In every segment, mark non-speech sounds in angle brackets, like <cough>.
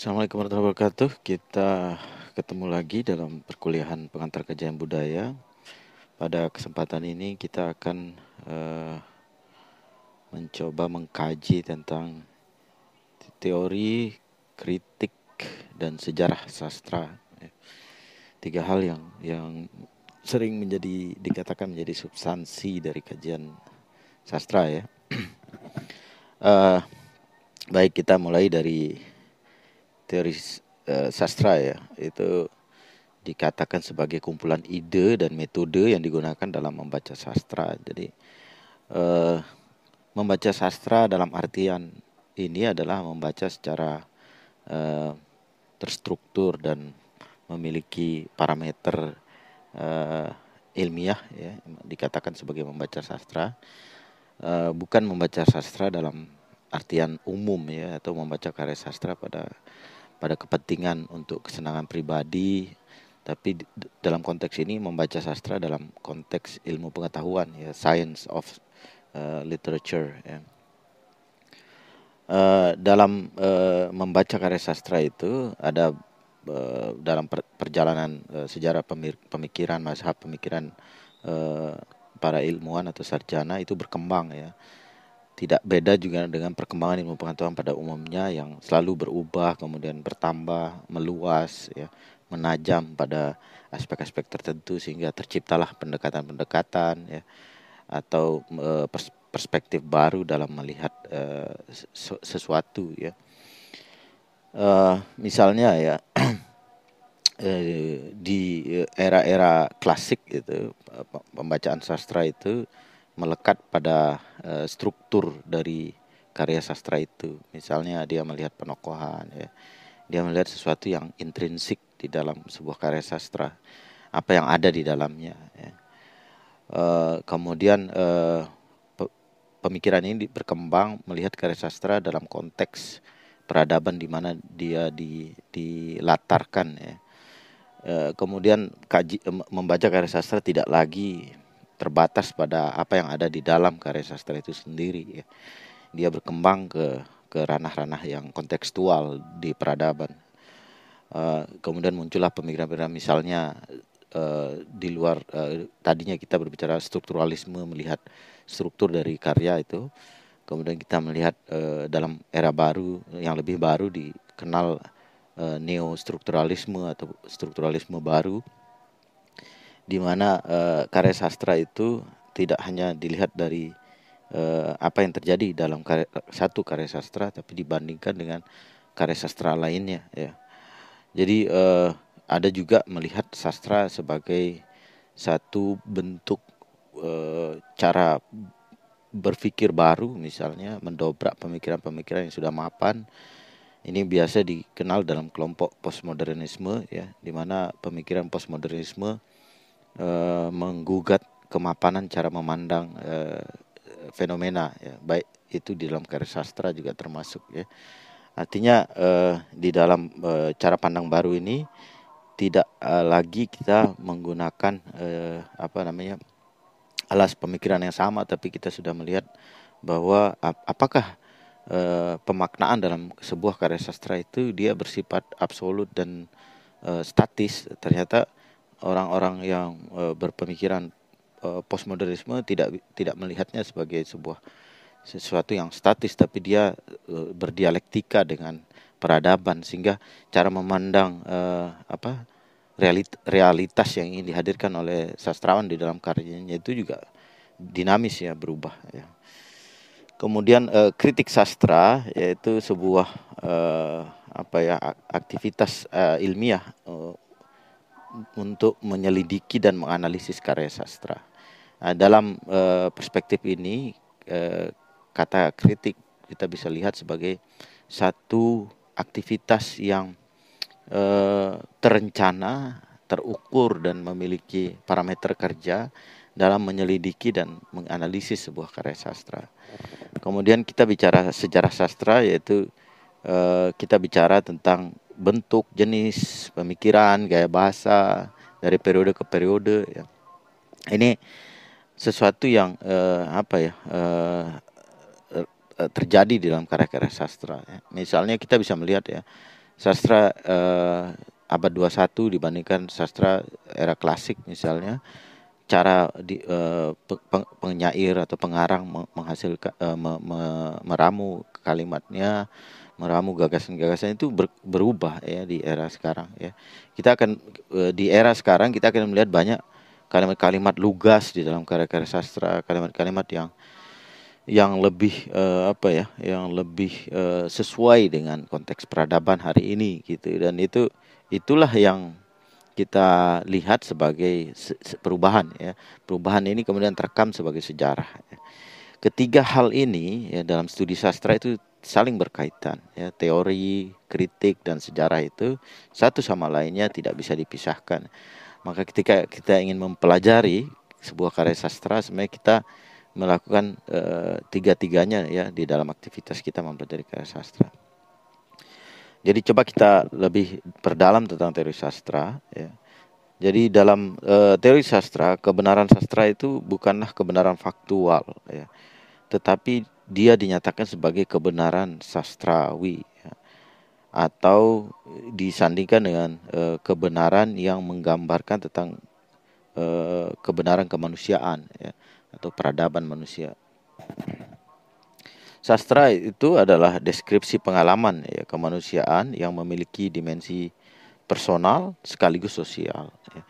Assalamualaikum warahmatullahi wabarakatuh. Kita ketemu lagi dalam perkuliahan pengantar kajian budaya. Pada kesempatan ini kita akan uh, mencoba mengkaji tentang teori, kritik, dan sejarah sastra. Ya. Tiga hal yang yang sering menjadi dikatakan menjadi substansi dari kajian sastra ya. uh, <clears throat> baik kita mulai dari teori eh, sastra ya itu dikatakan sebagai kumpulan ide dan metode yang digunakan dalam membaca sastra. Jadi uh, membaca sastra dalam artian ini adalah membaca secara uh, terstruktur dan memiliki parameter uh, ilmiah ya dikatakan sebagai membaca sastra uh, bukan membaca sastra dalam artian umum ya atau membaca karya sastra pada pada kepentingan untuk kesenangan pribadi tapi dalam konteks ini membaca sastra dalam konteks ilmu pengetahuan ya science of uh, literature ya. Uh, dalam uh, membaca karya sastra itu ada uh, dalam per perjalanan uh, sejarah pemikiran mazhab pemikiran uh, para ilmuwan atau sarjana itu berkembang ya tidak beda juga dengan perkembangan ilmu pengetahuan pada umumnya yang selalu berubah kemudian bertambah meluas ya menajam pada aspek-aspek tertentu sehingga terciptalah pendekatan-pendekatan ya atau e, perspektif baru dalam melihat e, sesuatu ya e, misalnya ya <clears throat> e, di e, era-era klasik itu e, pembacaan sastra itu melekat pada uh, struktur dari karya sastra itu. Misalnya dia melihat penokohan ya. Dia melihat sesuatu yang intrinsik di dalam sebuah karya sastra. Apa yang ada di dalamnya ya. Uh, kemudian uh, pemikiran ini berkembang melihat karya sastra dalam konteks peradaban di mana dia dilatarkan ya. E, kemudian kaji, membaca karya sastra tidak lagi terbatas pada apa yang ada di dalam karya sastra itu sendiri ya. Dia berkembang ke ke ranah-ranah yang kontekstual di peradaban. Uh, kemudian muncullah pemikiran-pemikiran misalnya uh, di luar uh, tadinya kita berbicara strukturalisme melihat struktur dari karya itu. Kemudian kita melihat uh, dalam era baru yang lebih baru dikenal uh, neo strukturalisme atau strukturalisme baru mana uh, karya sastra itu tidak hanya dilihat dari uh, apa yang terjadi dalam karya, satu karya sastra tapi dibandingkan dengan karya sastra lainnya ya jadi uh, ada juga melihat sastra sebagai satu bentuk uh, cara berpikir baru misalnya mendobrak pemikiran-pemikiran yang sudah mapan ini biasa dikenal dalam kelompok postmodernisme ya di mana pemikiran postmodernisme e, menggugat kemapanan cara memandang e, fenomena ya baik itu di dalam karya sastra juga termasuk ya artinya e, di dalam e, cara pandang baru ini tidak e, lagi kita menggunakan e, apa namanya alas pemikiran yang sama tapi kita sudah melihat bahwa ap apakah e, pemaknaan dalam sebuah karya sastra itu dia bersifat absolut dan e, statis ternyata orang-orang yang uh, berpemikiran uh, postmodernisme tidak tidak melihatnya sebagai sebuah sesuatu yang statis tapi dia uh, berdialektika dengan peradaban sehingga cara memandang uh, apa realitas yang ingin dihadirkan oleh sastrawan di dalam karyanya itu juga dinamis ya berubah ya. Kemudian kritik sastra yaitu sebuah apa ya aktivitas ilmiah untuk menyelidiki dan menganalisis karya sastra. Nah, dalam uh, perspektif ini, uh, kata kritik kita bisa lihat sebagai satu aktivitas yang uh, terencana, terukur dan memiliki parameter kerja dalam menyelidiki dan menganalisis sebuah karya sastra. Kemudian kita bicara sejarah sastra yaitu kita bicara tentang bentuk, jenis, pemikiran, gaya bahasa dari periode ke periode. Ya. Ini sesuatu yang eh, apa ya eh, er, eh terjadi di dalam karya-karya sastra. Ya. Misalnya kita bisa melihat ya sastra eh, abad 21 dibandingkan sastra era klasik misalnya cara di, eh, peng, penyair atau pengarang menghasilkan eh, meramu kalimatnya meramu gagasan-gagasan itu ber, berubah ya di era sekarang ya. Kita akan e, di era sekarang kita akan melihat banyak kalimat-kalimat lugas di dalam karya-karya sastra, kalimat-kalimat yang yang lebih uh, apa ya, yang lebih uh, sesuai dengan konteks peradaban hari ini gitu dan itu itulah yang kita lihat sebagai perubahan ya. Perubahan ini kemudian terekam sebagai sejarah. Ya. Ketiga hal ini ya dalam studi sastra itu saling berkaitan ya teori kritik dan sejarah itu satu sama lainnya tidak bisa dipisahkan maka ketika kita ingin mempelajari sebuah karya sastra sebenarnya kita melakukan e, tiga-tiganya ya di dalam aktivitas kita mempelajari karya sastra jadi coba kita lebih perdalam tentang teori sastra ya jadi dalam e, teori sastra, kebenaran sastra itu bukanlah kebenaran faktual ya. Tetapi dia dinyatakan sebagai kebenaran sastrawi ya. atau disandingkan dengan eh, kebenaran yang menggambarkan tentang eh, kebenaran kemanusiaan ya, atau peradaban manusia. Sastra itu adalah deskripsi pengalaman ya, kemanusiaan yang memiliki dimensi personal sekaligus sosial. Ya.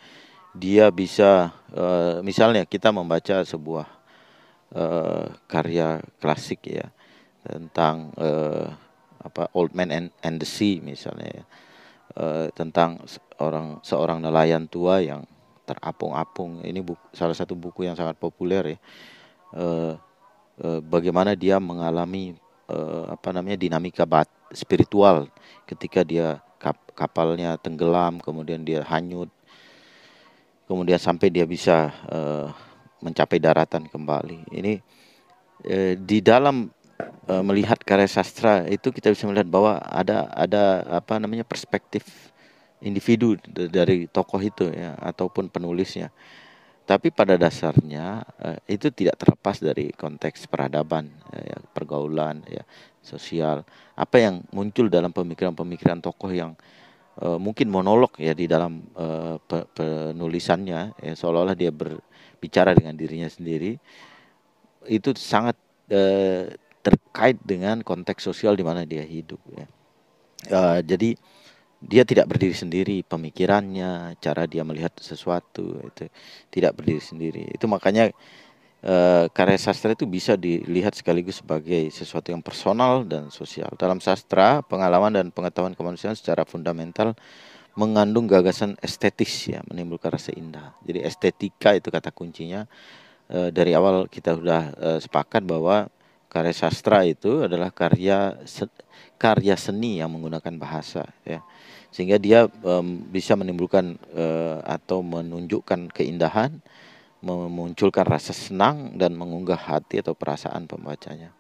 Dia bisa, e, misalnya kita membaca sebuah uh, karya klasik ya tentang uh, apa Old Man and, and the Sea misalnya ya. uh, tentang seorang seorang nelayan tua yang terapung-apung ini buku, salah satu buku yang sangat populer ya uh, uh, bagaimana dia mengalami uh, apa namanya dinamika bat spiritual ketika dia kap, kapalnya tenggelam kemudian dia hanyut kemudian sampai dia bisa uh, mencapai daratan kembali. Ini eh, di dalam eh, melihat karya sastra itu kita bisa melihat bahwa ada ada apa namanya perspektif individu dari tokoh itu ya ataupun penulisnya. Tapi pada dasarnya eh, itu tidak terlepas dari konteks peradaban, eh, ya, pergaulan, ya, sosial. Apa yang muncul dalam pemikiran-pemikiran tokoh yang uh, mungkin monolog ya di dalam uh, penulisannya ya seolah-olah dia berbicara dengan dirinya sendiri itu sangat uh, terkait dengan konteks sosial di mana dia hidup ya. Uh, jadi dia tidak berdiri sendiri pemikirannya, cara dia melihat sesuatu itu tidak berdiri sendiri. Itu makanya Eh, karya sastra itu bisa dilihat sekaligus sebagai sesuatu yang personal dan sosial. Dalam sastra, pengalaman dan pengetahuan kemanusiaan secara fundamental mengandung gagasan estetis ya, menimbulkan rasa indah. Jadi estetika itu kata kuncinya. E, dari awal kita sudah e, sepakat bahwa karya sastra itu adalah karya se, karya seni yang menggunakan bahasa ya. Sehingga dia e, bisa menimbulkan e, atau menunjukkan keindahan memunculkan rasa senang dan mengunggah hati atau perasaan pembacanya.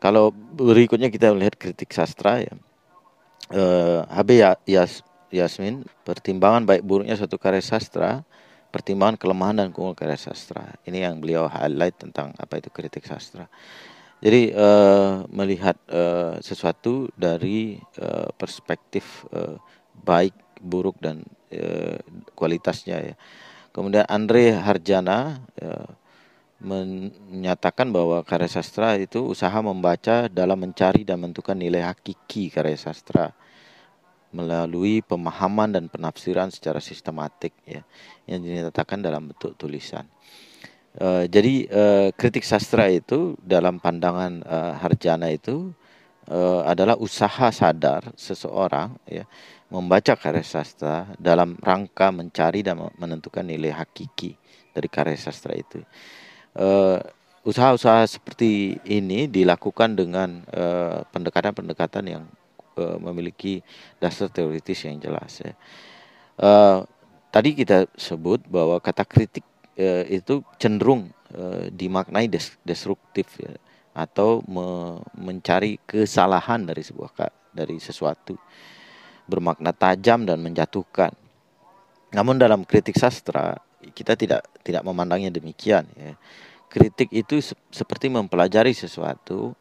Kalau berikutnya kita melihat kritik sastra ya. Eh, HB ya-, Yas, Yasmin, pertimbangan baik buruknya suatu karya sastra, pertimbangan kelemahan dan keunggulan karya sastra. Ini yang beliau highlight tentang apa itu kritik sastra. Jadi uh, melihat uh, sesuatu dari uh, perspektif baik, buruk dan kualitasnya ya. Kemudian Andre Harjana ya, menyatakan bahwa karya sastra itu usaha membaca dalam mencari dan menentukan nilai hakiki karya sastra melalui pemahaman dan penafsiran secara sistematik ya yang dinyatakan dalam bentuk tulisan. Uh, jadi uh, kritik sastra itu dalam pandangan uh, Harjana itu uh, adalah usaha sadar seseorang ya membaca karya sastra dalam rangka mencari dan menentukan nilai hakiki dari karya sastra itu. Eh, usaha-usaha seperti ini dilakukan dengan eh, pendekatan-pendekatan yang eh, memiliki dasar teoritis yang jelas. Ya. tadi kita sebut bahwa kata kritik itu cenderung dimaknai destruktif ya, atau mencari kesalahan dari sebuah dari sesuatu bermakna tajam dan menjatuhkan. Namun dalam kritik sastra kita tidak tidak memandangnya demikian ya. Kritik itu se seperti mempelajari sesuatu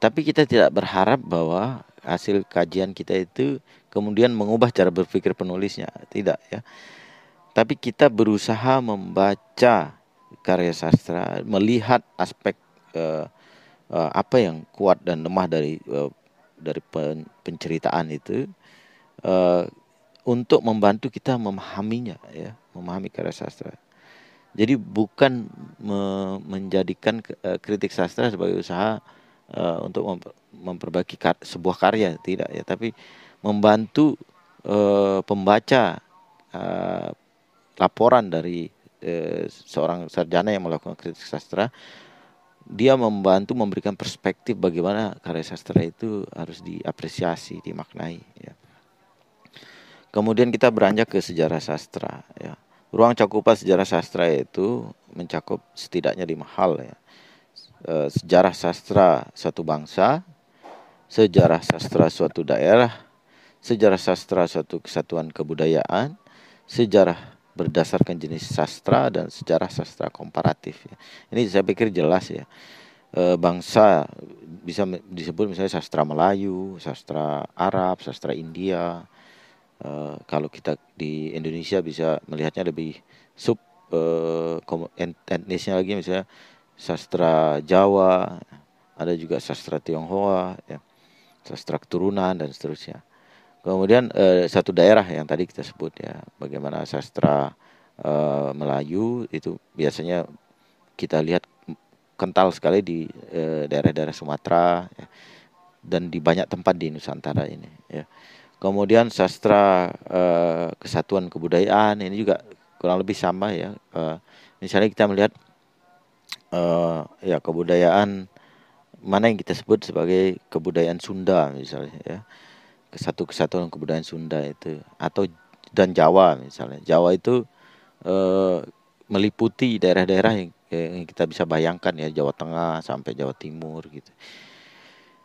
tapi kita tidak berharap bahwa hasil kajian kita itu kemudian mengubah cara berpikir penulisnya, tidak ya. Tapi kita berusaha membaca karya sastra, melihat aspek eh, eh apa yang kuat dan lemah dari eh, dari penceritaan itu uh, untuk membantu kita memahaminya ya, memahami karya sastra. Jadi bukan me menjadikan eh, kritik sastra sebagai usaha uh, untuk memper memperbaiki kar sebuah karya tidak ya, tapi membantu uh, pembaca uh, laporan dari uh, seorang sarjana yang melakukan kritik sastra dia membantu memberikan perspektif bagaimana karya sastra itu harus diapresiasi, dimaknai. Ya. Kemudian kita beranjak ke sejarah sastra. Ya. Ruang cakupan sejarah sastra itu mencakup setidaknya lima hal ya. E, sejarah sastra satu bangsa, sejarah sastra suatu daerah, sejarah sastra suatu kesatuan kebudayaan, sejarah berdasarkan jenis sastra dan sejarah sastra komparatif. Ya. Ini saya pikir jelas ya. E, bangsa bisa disebut misalnya sastra Melayu, sastra Arab, sastra India, Eh, kalau kita di Indonesia bisa melihatnya lebih sub uh, etnisnya lagi misalnya sastra Jawa, ada juga sastra Tionghoa, ya, sastra keturunan dan seterusnya. Kemudian eh, satu daerah yang tadi kita sebut ya, bagaimana sastra eh, Melayu itu biasanya kita lihat kental sekali di eh, daerah-daerah Sumatera ya, dan di banyak tempat di Nusantara ini. Ya. Kemudian sastra eh, kesatuan kebudayaan ini juga kurang lebih sama ya. Eh, misalnya kita melihat eh, ya kebudayaan mana yang kita sebut sebagai kebudayaan Sunda misalnya ya. Kesatu kesatuan kebudayaan Sunda itu atau dan Jawa misalnya. Jawa itu eh, meliputi daerah-daerah yang, yang kita bisa bayangkan ya Jawa Tengah sampai Jawa Timur gitu.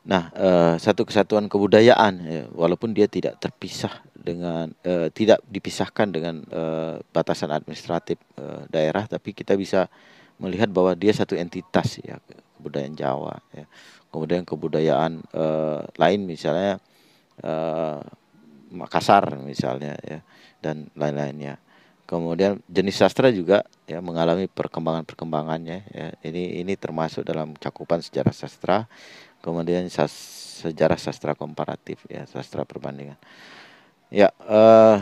Nah, eh, satu kesatuan kebudayaan, ya, walaupun dia tidak terpisah dengan eh, tidak dipisahkan dengan eh, batasan administratif eh, daerah, tapi kita bisa melihat bahwa dia satu entitas ya kebudayaan Jawa. Ya. Kemudian kebudayaan eh, lain misalnya eh, Makassar misalnya ya dan lain-lainnya. Kemudian jenis sastra juga ya mengalami perkembangan-perkembangannya ya. Ini ini termasuk dalam cakupan sejarah sastra kemudian sas, sejarah sastra komparatif ya sastra perbandingan ya eh,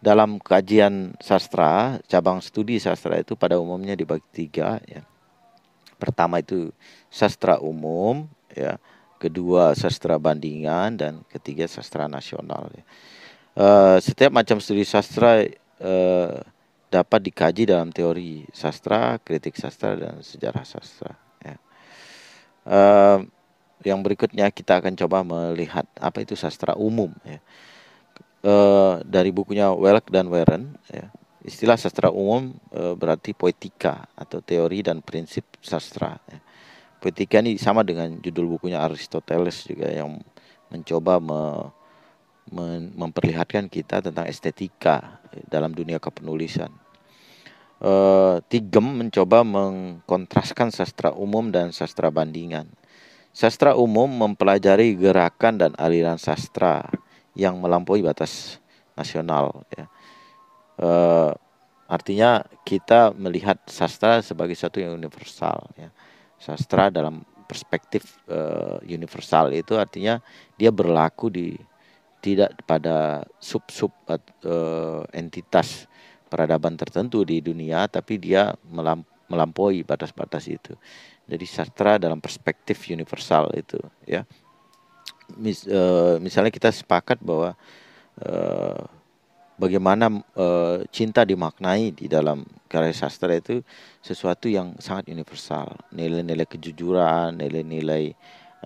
dalam kajian sastra cabang studi sastra itu pada umumnya dibagi tiga ya pertama itu sastra umum ya kedua sastra bandingan dan ketiga sastra nasional ya. Uh, setiap macam studi sastra uh, dapat dikaji dalam teori sastra, kritik sastra dan sejarah sastra. Ya. Uh, yang berikutnya kita akan coba melihat apa itu sastra umum ya. E, dari bukunya Welk dan Warren ya. Istilah sastra umum e, berarti poetika atau teori dan prinsip sastra. Ya. Poetika ini sama dengan judul bukunya Aristoteles juga yang mencoba me, me, memperlihatkan kita tentang estetika dalam dunia kepenulisan. E, Tigem mencoba mengkontraskan sastra umum dan sastra bandingan Sastra umum mempelajari gerakan dan aliran sastra yang melampaui batas nasional. Ya. E, artinya kita melihat sastra sebagai satu yang universal. Ya. Sastra dalam perspektif e, universal itu artinya dia berlaku di tidak pada sub-sub e, entitas peradaban tertentu di dunia, tapi dia melampaui batas-batas itu. Jadi sastra dalam perspektif universal itu ya. Mis, e, misalnya kita sepakat bahwa e, bagaimana e, cinta dimaknai di dalam karya sastra itu sesuatu yang sangat universal, nilai-nilai kejujuran, nilai-nilai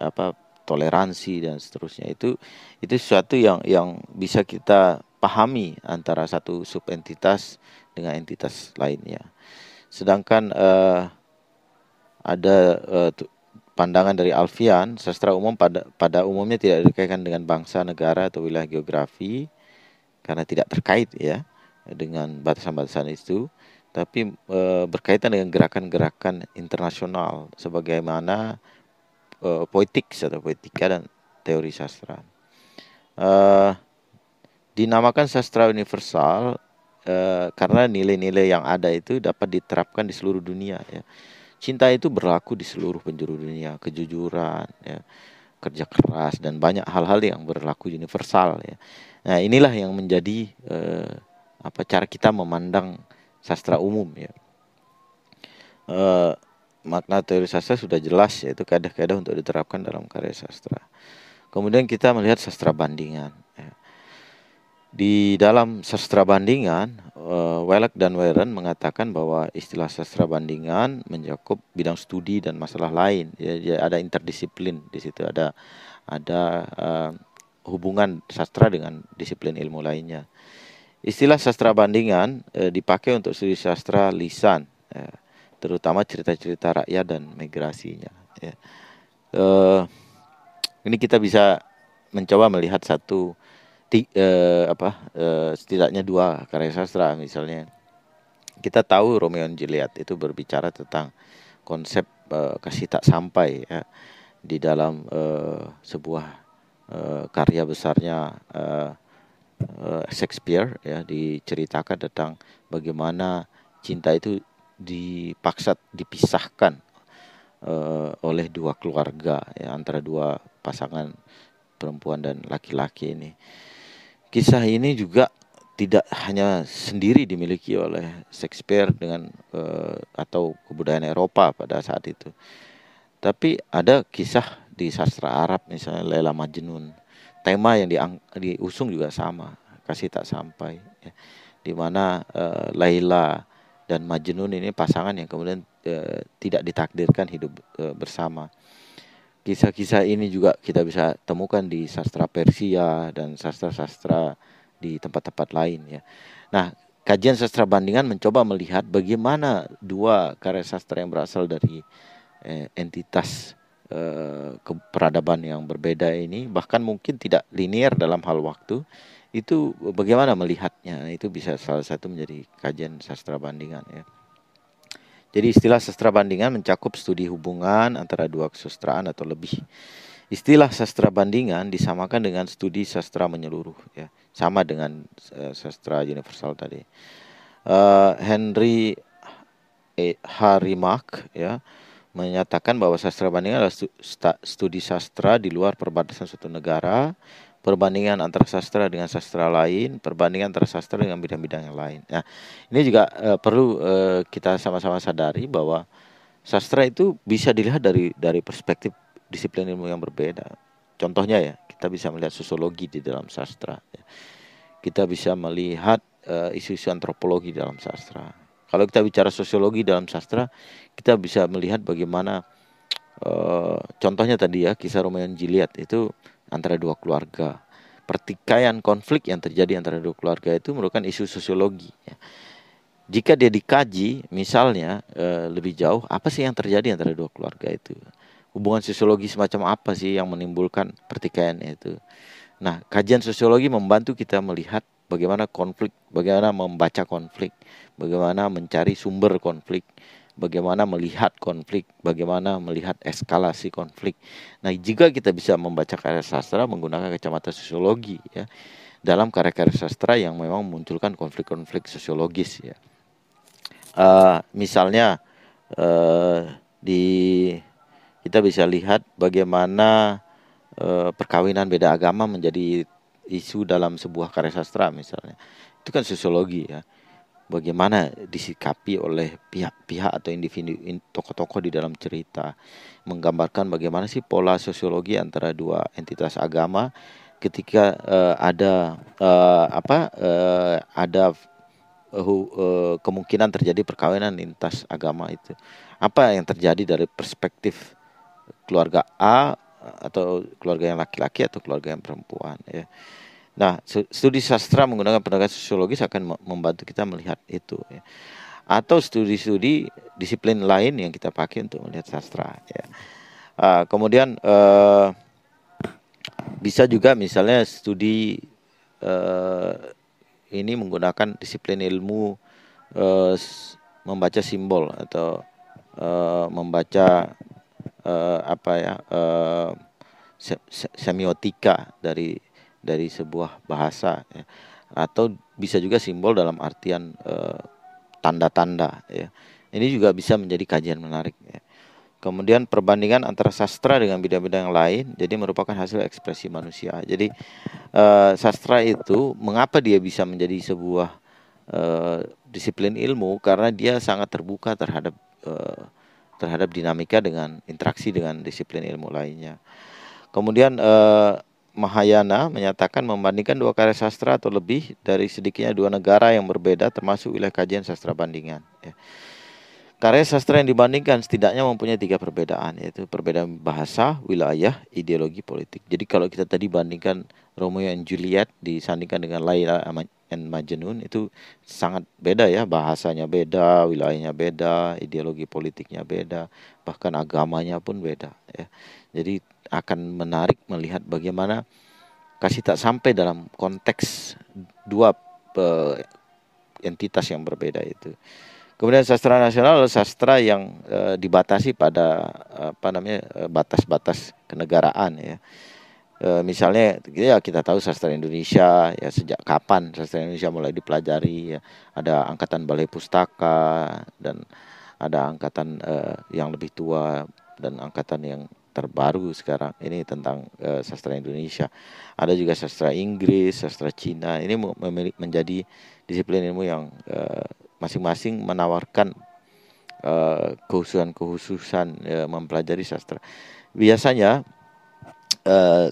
apa toleransi dan seterusnya itu itu sesuatu yang yang bisa kita pahami antara satu subentitas dengan entitas lainnya. Sedangkan uh, ada uh, pandangan dari Alfian, sastra umum pada pada umumnya tidak dikaitkan dengan bangsa, negara atau wilayah geografi karena tidak terkait ya dengan batasan-batasan itu, tapi e, berkaitan dengan gerakan-gerakan internasional sebagaimana e, politik atau politika dan teori sastra. E, dinamakan sastra universal e, karena nilai-nilai yang ada itu dapat diterapkan di seluruh dunia ya Cinta itu berlaku di seluruh penjuru dunia, kejujuran, ya, kerja keras dan banyak hal-hal yang berlaku universal ya. Nah, inilah yang menjadi eh, apa cara kita memandang sastra umum ya. Eh, makna teori sastra sudah jelas yaitu kaidah-kaidah untuk diterapkan dalam karya sastra. Kemudian kita melihat sastra bandingan. Di dalam sastra bandingan, uh, Welek dan Weren mengatakan bahwa istilah sastra bandingan mencakup bidang studi dan masalah lain. Ya, ya ada interdisiplin di situ, ada ada uh, hubungan sastra dengan disiplin ilmu lainnya. Istilah sastra bandingan uh, dipakai untuk studi sastra lisan, ya, terutama cerita-cerita rakyat dan migrasinya. Ya. Uh, ini kita bisa mencoba melihat satu eh, apa eh, setidaknya dua karya sastra misalnya kita tahu Romeo dan Juliet itu berbicara tentang konsep eh, kasih tak sampai ya di dalam eh, sebuah eh, karya besarnya eh, eh, Shakespeare ya diceritakan tentang bagaimana cinta itu dipaksa dipisahkan eh, oleh dua keluarga ya, antara dua pasangan perempuan dan laki-laki ini Kisah ini juga tidak hanya sendiri dimiliki oleh Shakespeare dengan uh, atau kebudayaan Eropa pada saat itu. Tapi ada kisah di sastra Arab misalnya Laila Majnun. Tema yang diang, diusung juga sama, kasih tak sampai ya. Di mana uh, Laila dan Majnun ini pasangan yang kemudian uh, tidak ditakdirkan hidup uh, bersama kisah-kisah ini juga kita bisa temukan di sastra Persia dan sastra-sastra di tempat-tempat lain ya. Nah, kajian sastra bandingan mencoba melihat bagaimana dua karya sastra yang berasal dari eh, entitas eh, keperadaban yang berbeda ini bahkan mungkin tidak linier dalam hal waktu itu bagaimana melihatnya itu bisa salah satu menjadi kajian sastra bandingan ya. Jadi istilah sastra bandingan mencakup studi hubungan antara dua kesusteraan atau lebih. Istilah sastra bandingan disamakan dengan studi sastra menyeluruh ya, sama dengan eh, sastra universal tadi. Uh, Henry e. Harimak ya menyatakan bahwa sastra bandingan adalah studi sastra di luar perbatasan suatu negara perbandingan antara sastra dengan sastra lain, perbandingan antara sastra dengan bidang-bidang yang lain. Nah, ini juga uh, perlu uh, kita sama-sama sadari bahwa sastra itu bisa dilihat dari dari perspektif disiplin ilmu yang berbeda. Contohnya ya, kita bisa melihat sosiologi di dalam sastra. Ya. Kita bisa melihat isu eh, isu-isu antropologi dalam sastra. Kalau kita bicara sosiologi dalam sastra, kita bisa melihat bagaimana uh, contohnya tadi ya kisah Romeo dan Juliet itu antara dua keluarga. Pertikaian konflik yang terjadi antara dua keluarga itu merupakan isu sosiologi. Ya. Jika dia dikaji, misalnya eh, lebih jauh, apa sih yang terjadi antara dua keluarga itu? Hubungan sosiologi semacam apa sih yang menimbulkan pertikaian itu? Nah, kajian sosiologi membantu kita melihat bagaimana konflik, bagaimana membaca konflik, bagaimana mencari sumber konflik, bagaimana melihat konflik, bagaimana melihat eskalasi konflik. Nah, jika kita bisa membaca karya sastra menggunakan kacamata sosiologi ya dalam karya-karya sastra yang memang memunculkan konflik-konflik sosiologis ya. Uh, misalnya uh, di kita bisa lihat bagaimana uh, perkawinan beda agama menjadi isu dalam sebuah karya sastra misalnya. Itu kan sosiologi ya bagaimana disikapi oleh pihak-pihak atau individu tokoh-tokoh di dalam cerita menggambarkan bagaimana sih pola sosiologi antara dua entitas agama ketika uh, ada uh, apa uh, ada uh, uh, kemungkinan terjadi perkawinan lintas agama itu apa yang terjadi dari perspektif keluarga A atau keluarga yang laki-laki atau keluarga yang perempuan ya Nah, studi sastra menggunakan pendekatan sosiologis akan membantu kita melihat itu. Ya. Atau studi-studi disiplin lain yang kita pakai untuk melihat sastra. Ya. Uh, kemudian uh, bisa juga misalnya studi uh, ini menggunakan disiplin ilmu uh, membaca simbol atau uh, membaca uh, apa ya uh, se semiotika dari dari sebuah bahasa ya. atau bisa juga simbol dalam artian eh, tanda-tanda ya. Ini juga bisa menjadi kajian menarik ya. Kemudian perbandingan antara sastra dengan bidang-bidang lain, jadi merupakan hasil ekspresi manusia. Jadi uh, sastra itu mengapa dia bisa menjadi sebuah uh, disiplin ilmu karena dia sangat terbuka terhadap uh, terhadap dinamika dengan interaksi dengan disiplin ilmu lainnya. Kemudian Mahayana menyatakan membandingkan dua karya sastra atau lebih dari sedikitnya dua negara yang berbeda termasuk wilayah kajian sastra bandingan. Ya. Karya sastra yang dibandingkan setidaknya mempunyai tiga perbedaan yaitu perbedaan bahasa, wilayah, ideologi politik. Jadi kalau kita tadi bandingkan Romeo and Juliet disandingkan dengan Laila and Majnun itu sangat beda ya bahasanya beda, wilayahnya beda, ideologi politiknya beda, bahkan agamanya pun beda ya. Jadi akan menarik melihat bagaimana kasih tak sampai dalam konteks dua entitas yang berbeda itu. Kemudian sastra nasional sastra yang uh, dibatasi pada apa namanya eh, batas-batas kenegaraan ya. E, misalnya ya kita tahu sastra Indonesia ya sejak kapan sastra Indonesia mulai dipelajari ya. Ada angkatan Balai Pustaka dan ada angkatan e, yang lebih tua dan angkatan yang terbaru sekarang ini tentang uh, sastra Indonesia. Ada juga sastra Inggris, sastra Cina. Ini memiliki menjadi disiplin ilmu yang eh, masing-masing uh, menawarkan uh, eh, kehususan-kehususan uh, mempelajari sastra. Biasanya uh,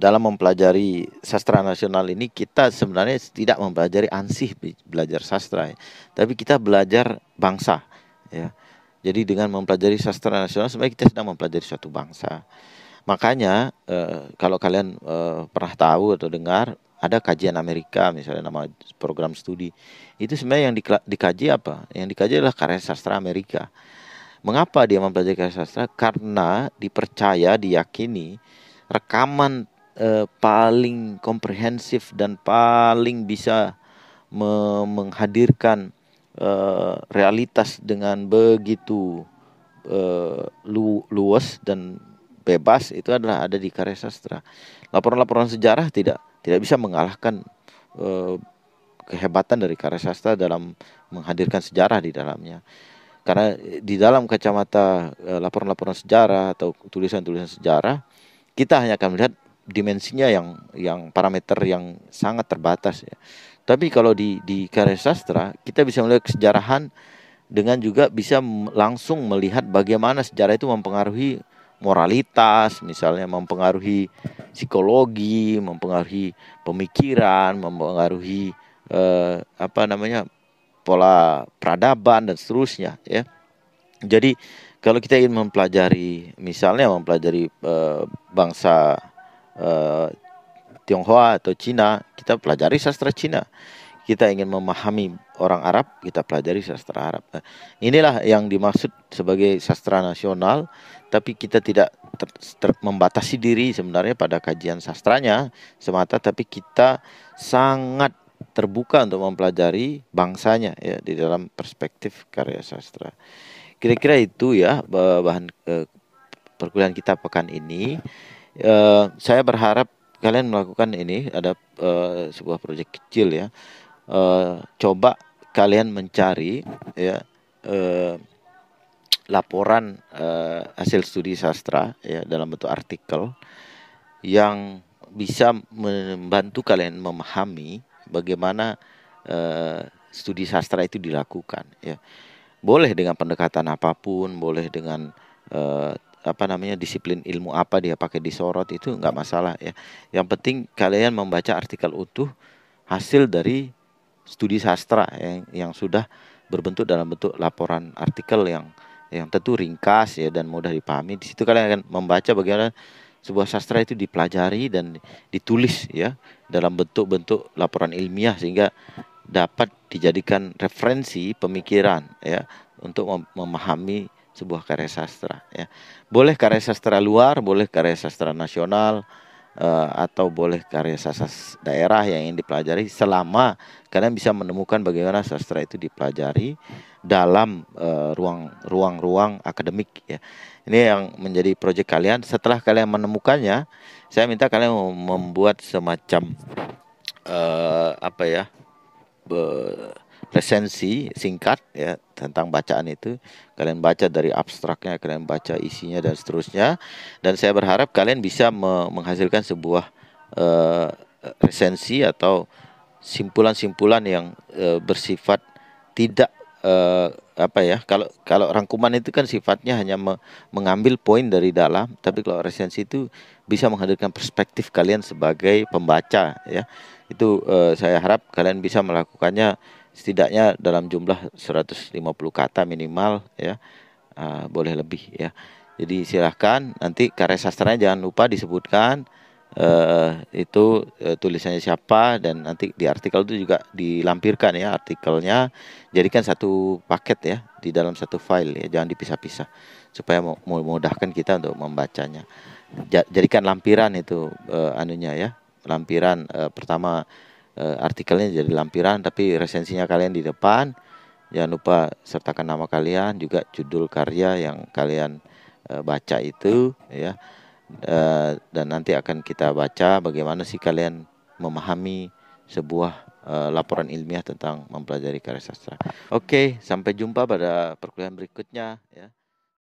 dalam mempelajari sastra nasional ini kita sebenarnya tidak mempelajari ansih belajar sastra, ya. tapi kita belajar bangsa. Ya jadi dengan mempelajari sastra nasional sebenarnya kita sedang mempelajari suatu bangsa. Makanya eh, kalau kalian eh, pernah tahu atau dengar ada kajian Amerika misalnya nama program studi itu sebenarnya yang dikaji apa? Yang dikaji adalah karya sastra Amerika. Mengapa dia mempelajari karya sastra? Karena dipercaya, diyakini rekaman eh, paling komprehensif dan paling bisa me menghadirkan uh, realitas dengan begitu uh, lu, luas dan bebas itu adalah ada di karya sastra. Laporan-laporan sejarah tidak tidak bisa mengalahkan uh, kehebatan dari karya sastra dalam menghadirkan sejarah di dalamnya karena di dalam kacamata laporan-laporan sejarah atau tulisan-tulisan sejarah kita hanya akan melihat dimensinya yang yang parameter yang sangat terbatas ya tapi kalau di di karya sastra kita bisa melihat kesejarahan dengan juga bisa langsung melihat bagaimana sejarah itu mempengaruhi moralitas, misalnya mempengaruhi psikologi, mempengaruhi pemikiran, mempengaruhi eh, apa namanya pola peradaban dan seterusnya ya. Jadi kalau kita ingin mempelajari misalnya mempelajari eh, bangsa eh, Tionghoa atau Cina, kita pelajari sastra Cina. Kita ingin memahami orang Arab, kita pelajari sastra Arab. Nah, inilah yang dimaksud sebagai sastra nasional, tapi kita tidak ter, ter, membatasi diri sebenarnya pada kajian sastranya semata, tapi kita sangat terbuka untuk mempelajari bangsanya ya di dalam perspektif karya sastra. Kira-kira itu ya bahan eh, perkuliahan kita pekan ini. Eh, saya berharap kalian melakukan ini ada uh, sebuah proyek kecil ya uh, coba kalian mencari ya uh, laporan uh, hasil studi sastra ya dalam bentuk artikel yang bisa membantu kalian memahami bagaimana uh, studi sastra itu dilakukan ya boleh dengan pendekatan apapun boleh dengan uh, apa namanya disiplin ilmu apa dia pakai disorot itu nggak masalah ya. Yang penting kalian membaca artikel utuh hasil dari studi sastra yang yang sudah berbentuk dalam bentuk laporan artikel yang yang tentu ringkas ya dan mudah dipahami. Di situ kalian akan membaca bagaimana sebuah sastra itu dipelajari dan ditulis ya dalam bentuk-bentuk laporan ilmiah sehingga dapat dijadikan referensi pemikiran ya untuk memahami sebuah karya sastra ya. Boleh karya sastra luar, boleh karya sastra nasional uh, atau boleh karya sastra daerah yang ingin dipelajari selama kalian bisa menemukan bagaimana sastra itu dipelajari dalam ruang eh, ruang ruang-ruang akademik ya. Ini yang menjadi proyek kalian. Setelah kalian menemukannya, saya minta kalian membuat semacam uh, apa ya? presensi singkat ya tentang bacaan itu. Kalian baca dari abstraknya, kalian baca isinya dan seterusnya. Dan saya berharap kalian bisa me menghasilkan sebuah uh, resensi atau simpulan-simpulan yang uh, bersifat tidak uh, apa ya kalau kalau rangkuman itu kan sifatnya hanya me mengambil poin dari dalam tapi kalau resensi itu bisa menghadirkan perspektif kalian sebagai pembaca ya itu uh, saya harap kalian bisa melakukannya setidaknya dalam jumlah 150 kata minimal ya uh, boleh lebih ya jadi silahkan nanti karya sastranya jangan lupa disebutkan uh, itu uh, tulisannya siapa dan nanti di artikel itu juga dilampirkan ya artikelnya jadikan satu paket ya di dalam satu file ya jangan dipisah-pisah supaya memudahkan kita untuk membacanya jadikan lampiran itu uh, anunya ya lampiran uh, pertama uh, artikelnya jadi lampiran tapi resensinya kalian di depan jangan lupa sertakan nama kalian juga judul karya yang kalian uh, baca itu ya uh, dan nanti akan kita baca bagaimana sih kalian memahami sebuah uh, laporan ilmiah tentang mempelajari karya sastra. Oke, sampai jumpa pada perkuliahan berikutnya ya.